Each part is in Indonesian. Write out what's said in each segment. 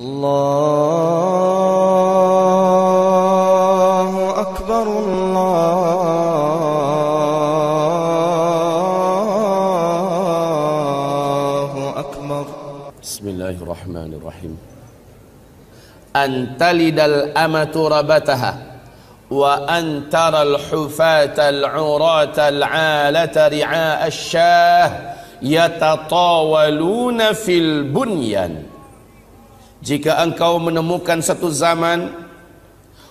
الله أكبر الله أكبر بسم الله الرحمن الرحيم أن تلد الأمة ربتها وأن ترى الحفاة العراة العالة رعاء الشاه يتطاولون في البنيان Jika engkau menemukan satu zaman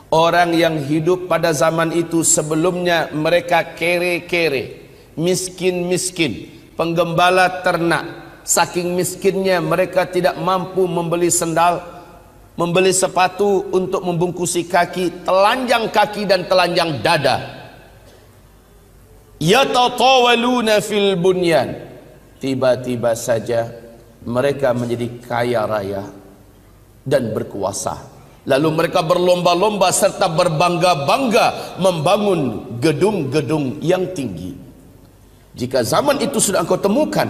Orang yang hidup pada zaman itu sebelumnya mereka kere-kere Miskin-miskin Penggembala ternak Saking miskinnya mereka tidak mampu membeli sendal Membeli sepatu untuk membungkusi kaki Telanjang kaki dan telanjang dada Yatatawaluna fil bunyan Tiba-tiba saja mereka menjadi kaya raya dan berkuasa. Lalu mereka berlomba-lomba serta berbangga-bangga membangun gedung-gedung yang tinggi. Jika zaman itu sudah engkau temukan,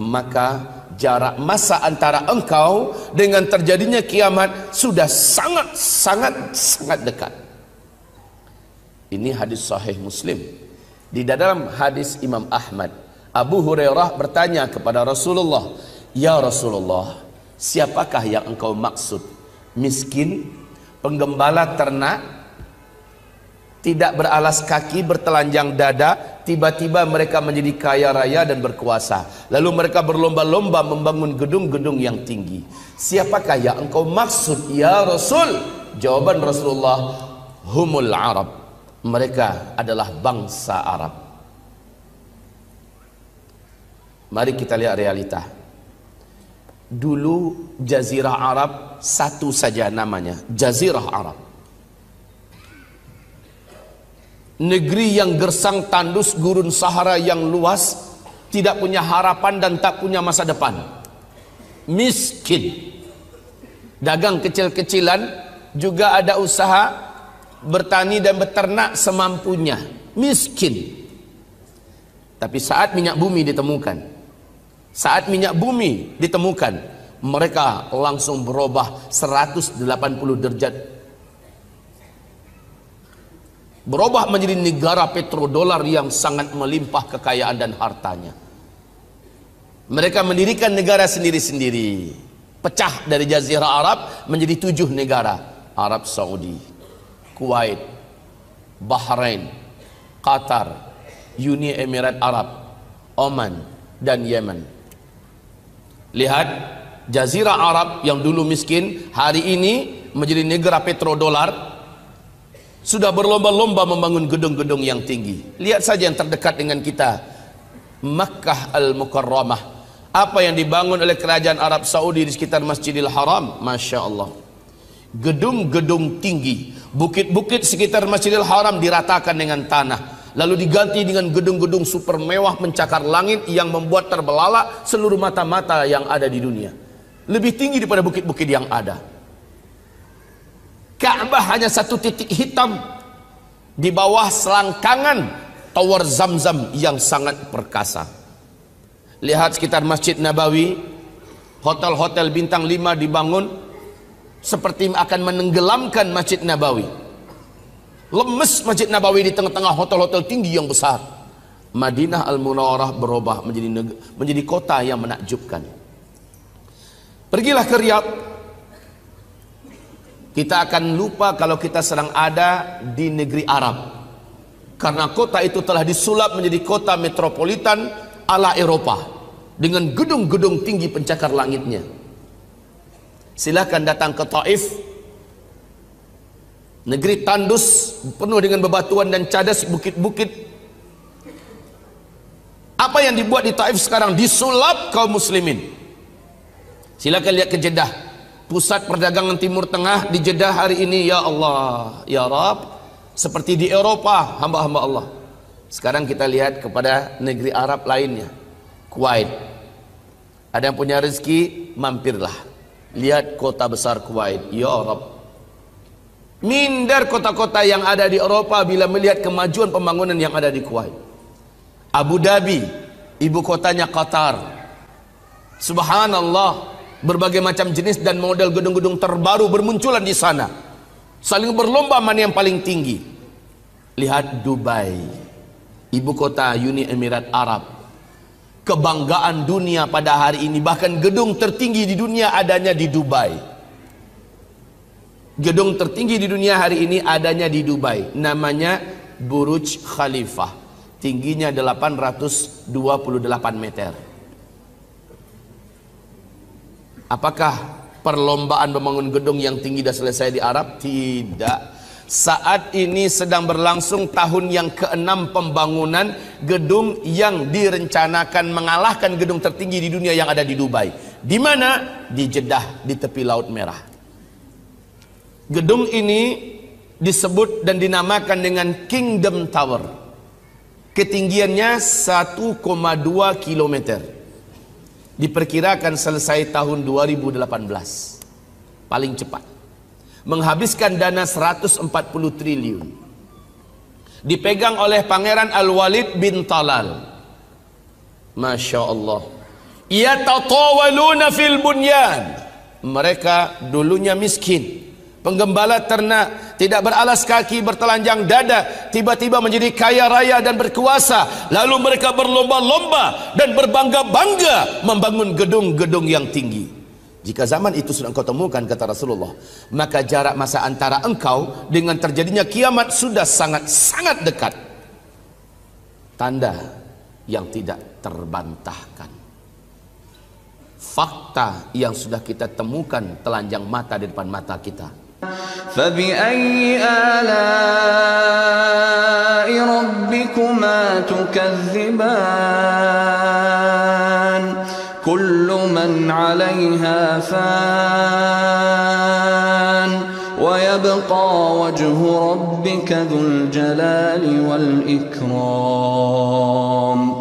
maka jarak masa antara engkau dengan terjadinya kiamat sudah sangat-sangat-sangat dekat. Ini hadis sahih Muslim. Di dalam hadis Imam Ahmad, Abu Hurairah bertanya kepada Rasulullah, "Ya Rasulullah, Siapakah yang engkau maksud? Miskin, penggembala ternak, tidak beralas kaki, bertelanjang dada, tiba-tiba mereka menjadi kaya raya dan berkuasa. Lalu mereka berlomba-lomba membangun gedung-gedung yang tinggi. Siapakah yang engkau maksud ya Rasul? Jawaban Rasulullah, humul Arab. Mereka adalah bangsa Arab. Mari kita lihat realita dulu jazirah Arab satu saja namanya jazirah Arab negeri yang gersang tandus gurun sahara yang luas tidak punya harapan dan tak punya masa depan miskin dagang kecil-kecilan juga ada usaha bertani dan beternak semampunya miskin tapi saat minyak bumi ditemukan saat minyak bumi ditemukan, mereka langsung berubah 180 derajat. Berubah menjadi negara petrodolar yang sangat melimpah kekayaan dan hartanya. Mereka mendirikan negara sendiri-sendiri. Pecah dari jazirah Arab menjadi tujuh negara. Arab Saudi, Kuwait, Bahrain, Qatar, Uni Emirat Arab, Oman, dan Yemen. Lihat, jazirah Arab yang dulu miskin, hari ini menjadi negara petrodolar, sudah berlomba-lomba membangun gedung-gedung yang tinggi. Lihat saja yang terdekat dengan kita. Makkah Al-Mukarramah. Apa yang dibangun oleh kerajaan Arab Saudi di sekitar Masjidil Haram. Masya Allah. Gedung-gedung tinggi. Bukit-bukit sekitar Masjidil Haram diratakan dengan tanah lalu diganti dengan gedung-gedung super mewah mencakar langit yang membuat terbelalak seluruh mata-mata yang ada di dunia. Lebih tinggi daripada bukit-bukit yang ada. Ka'bah hanya satu titik hitam di bawah selangkangan tower zam-zam yang sangat perkasa. Lihat sekitar Masjid Nabawi, hotel-hotel bintang lima dibangun seperti akan menenggelamkan Masjid Nabawi. Lemes Masjid Nabawi di tengah-tengah hotel-hotel tinggi yang besar. Madinah al Munawarah berubah menjadi menjadi kota yang menakjubkan. Pergilah ke Riyadh. Kita akan lupa kalau kita sedang ada di negeri Arab. Karena kota itu telah disulap menjadi kota metropolitan ala Eropa dengan gedung-gedung tinggi pencakar langitnya. silahkan datang ke Taif Negeri tandus penuh dengan bebatuan dan cadas bukit-bukit. Apa yang dibuat di Taif sekarang disulap kaum muslimin. Silakan lihat ke Jeddah. Pusat perdagangan Timur Tengah di Jeddah hari ini ya Allah, ya Rabb, seperti di Eropa hamba-hamba Allah. Sekarang kita lihat kepada negeri Arab lainnya. Kuwait. Ada yang punya rezeki, mampirlah. Lihat kota besar Kuwait, ya Rabb Minder kota-kota yang ada di Eropa bila melihat kemajuan pembangunan yang ada di Kuwait. Abu Dhabi, ibu kotanya Qatar. Subhanallah, berbagai macam jenis dan model gedung-gedung terbaru bermunculan di sana. Saling berlomba mana yang paling tinggi. Lihat Dubai, ibu kota Uni Emirat Arab. Kebanggaan dunia pada hari ini bahkan gedung tertinggi di dunia adanya di Dubai. Gedung tertinggi di dunia hari ini adanya di Dubai. Namanya Buruj Khalifah. Tingginya 828 meter. Apakah perlombaan membangun gedung yang tinggi sudah selesai di Arab? Tidak. Saat ini sedang berlangsung tahun yang keenam pembangunan gedung yang direncanakan mengalahkan gedung tertinggi di dunia yang ada di Dubai. Di mana? Di Jeddah, di tepi Laut Merah. Gedung ini disebut dan dinamakan dengan Kingdom Tower. Ketinggiannya 1,2 km. Diperkirakan selesai tahun 2018. Paling cepat. Menghabiskan dana 140 triliun. Dipegang oleh Pangeran Al-Walid bin Talal. Masya Allah. Ia tatawaluna fil bunyan. Mereka dulunya miskin Penggembala ternak tidak beralas kaki bertelanjang dada tiba-tiba menjadi kaya raya dan berkuasa lalu mereka berlomba-lomba dan berbangga-bangga membangun gedung-gedung yang tinggi. Jika zaman itu sudah engkau temukan kata Rasulullah, maka jarak masa antara engkau dengan terjadinya kiamat sudah sangat-sangat dekat. Tanda yang tidak terbantahkan. Fakta yang sudah kita temukan telanjang mata di depan mata kita فبأي آلاء ربكما تكذبان كل من عليها فان ويبقى وجه ربك ذو الجلال والإكرام